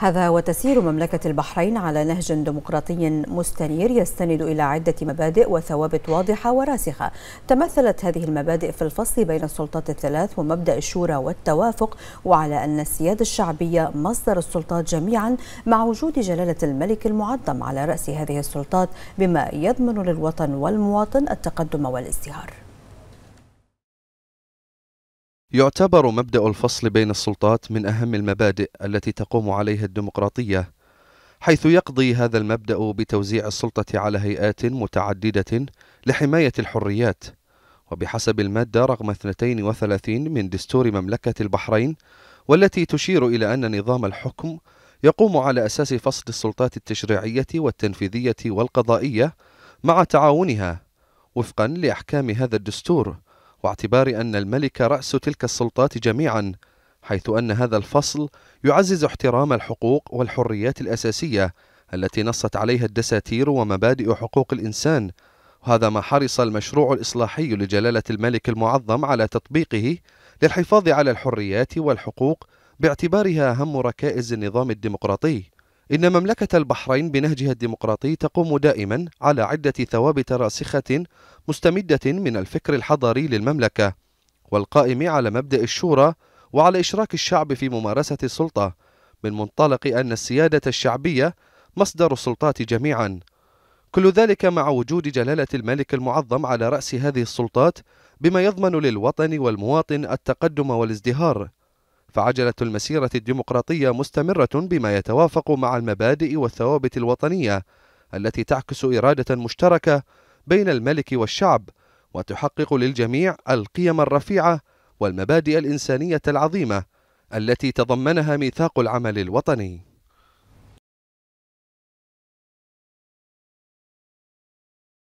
هذا وتسير مملكة البحرين على نهج ديمقراطي مستنير يستند إلى عدة مبادئ وثوابت واضحة وراسخة تمثلت هذه المبادئ في الفصل بين السلطات الثلاث ومبدأ الشورى والتوافق وعلى أن السيادة الشعبية مصدر السلطات جميعا مع وجود جلالة الملك المعظم على رأس هذه السلطات بما يضمن للوطن والمواطن التقدم والازدهار يعتبر مبدأ الفصل بين السلطات من أهم المبادئ التي تقوم عليها الديمقراطية، حيث يقضي هذا المبدأ بتوزيع السلطة على هيئات متعددة لحماية الحريات، وبحسب المادة رقم 32 من دستور مملكة البحرين، والتي تشير إلى أن نظام الحكم يقوم على أساس فصل السلطات التشريعية والتنفيذية والقضائية مع تعاونها، وفقًا لأحكام هذا الدستور. واعتبار أن الملك رأس تلك السلطات جميعا حيث أن هذا الفصل يعزز احترام الحقوق والحريات الأساسية التي نصت عليها الدساتير ومبادئ حقوق الإنسان وهذا ما حرص المشروع الإصلاحي لجلالة الملك المعظم على تطبيقه للحفاظ على الحريات والحقوق باعتبارها أهم ركائز النظام الديمقراطي إن مملكة البحرين بنهجها الديمقراطي تقوم دائما على عدة ثوابت راسخة مستمدة من الفكر الحضاري للمملكة والقائم على مبدأ الشورى وعلى إشراك الشعب في ممارسة السلطة من منطلق أن السيادة الشعبية مصدر السلطات جميعا كل ذلك مع وجود جلالة الملك المعظم على رأس هذه السلطات بما يضمن للوطن والمواطن التقدم والازدهار فعجلة المسيرة الديمقراطية مستمرة بما يتوافق مع المبادئ والثوابت الوطنية التي تعكس إرادة مشتركة بين الملك والشعب وتحقق للجميع القيم الرفيعة والمبادئ الإنسانية العظيمة التي تضمنها ميثاق العمل الوطني